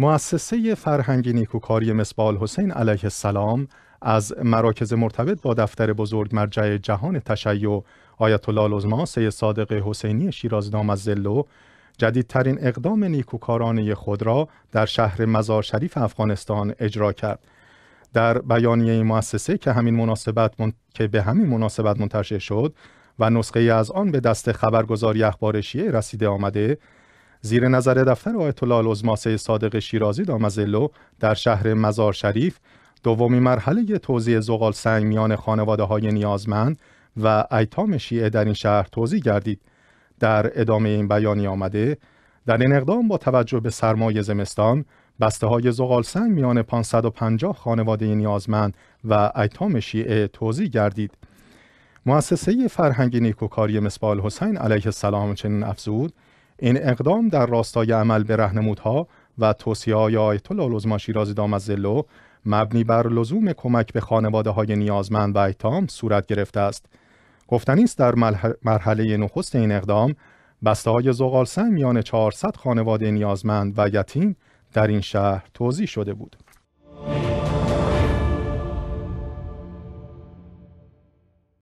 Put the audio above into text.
مؤسسه فرهنگی نیکوکاری مسبال حسین علیه السلام از مراکز مرتبط با دفتر بزرگ مرجع جهان تشیع آیت الله العظما سید صادق حسینی شیرازدام از زلو جدیدترین اقدام نیکوکارانه خود را در شهر مزار شریف افغانستان اجرا کرد در بیانیه مؤسسه که همین مناسبت من... که به همین مناسبت منتشر شد و نسخه از آن به دست خبرگزاری اخبار شیعه رسیده آمده زیر نظر دفتر آیت الله العظما صادق شیرازی دامزلو در شهر مزار شریف دومی مرحله توزیع زغال سنگ میان خانواده های نیازمند و ایتام شیعه در این شهر توضیح گردید در ادامه این بیانی آمده در این اقدام با توجه به سرمایه زمستان بسته های زغال سنگ میان 550 خانواده نیازمند و ایتام شیعه توضیح گردید مؤسسه فرهنگ نیکوکاری مصباح حسین علیه السلام چنین افزود این اقدام در راستای عمل به رهنمودها و توصیه های آیت الله دام شیرازی زلو مبنی بر لزوم کمک به خانواده های نیازمند و ایتام صورت گرفته است گفتنی است در مرحله نخست این اقدام بسته های زغال میان 400 خانواده نیازمند و یتیم در این شهر توضیح شده بود